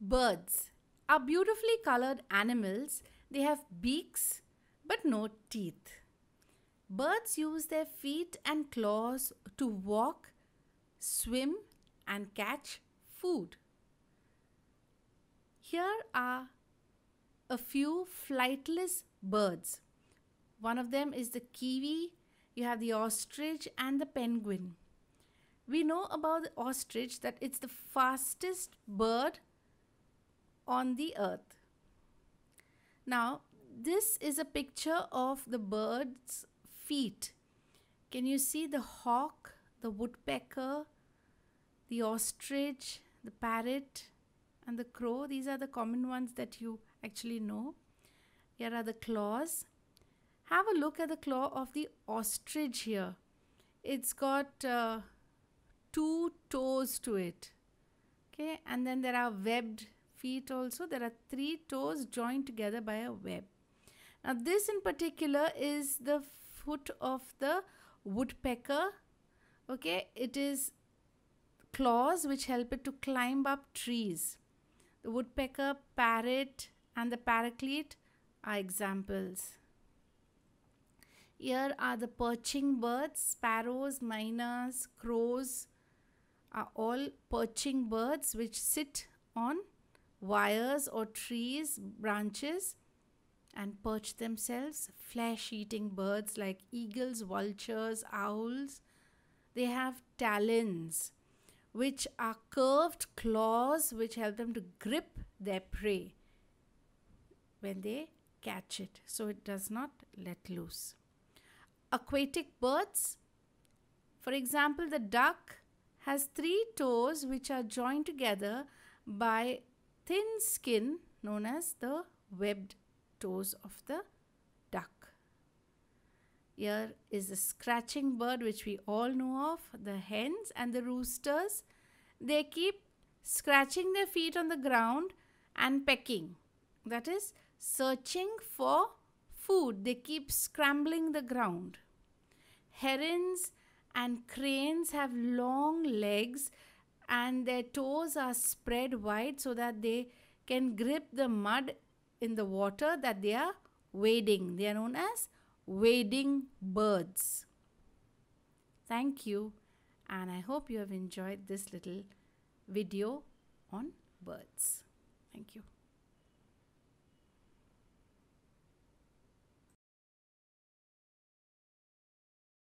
Birds are beautifully colored animals. They have beaks but no teeth. Birds use their feet and claws to walk, swim, and catch food. Here are a few flightless birds. One of them is the kiwi, you have the ostrich, and the penguin. We know about the ostrich that it's the fastest bird on the earth. Now, this is a picture of the bird's feet. Can you see the hawk, the woodpecker, the ostrich, the parrot, and the crow? These are the common ones that you actually know. Here are the claws. Have a look at the claw of the ostrich here. It's got uh, two toes to it. Okay, and then there are webbed feet also there are three toes joined together by a web. Now this in particular is the foot of the woodpecker. Okay, it is claws which help it to climb up trees. The woodpecker, parrot and the paraclete are examples. Here are the perching birds, sparrows, miners crows are all perching birds which sit on wires or trees, branches, and perch themselves. Flesh eating birds like eagles, vultures, owls. They have talons, which are curved claws which help them to grip their prey when they catch it so it does not let loose. Aquatic birds, for example, the duck has three toes which are joined together by thin skin known as the webbed toes of the duck. Here is the scratching bird which we all know of, the hens and the roosters. They keep scratching their feet on the ground and pecking. That is searching for food. They keep scrambling the ground. Herons and cranes have long legs and their toes are spread wide so that they can grip the mud in the water that they are wading. They are known as wading birds. Thank you and I hope you have enjoyed this little video on birds. Thank you.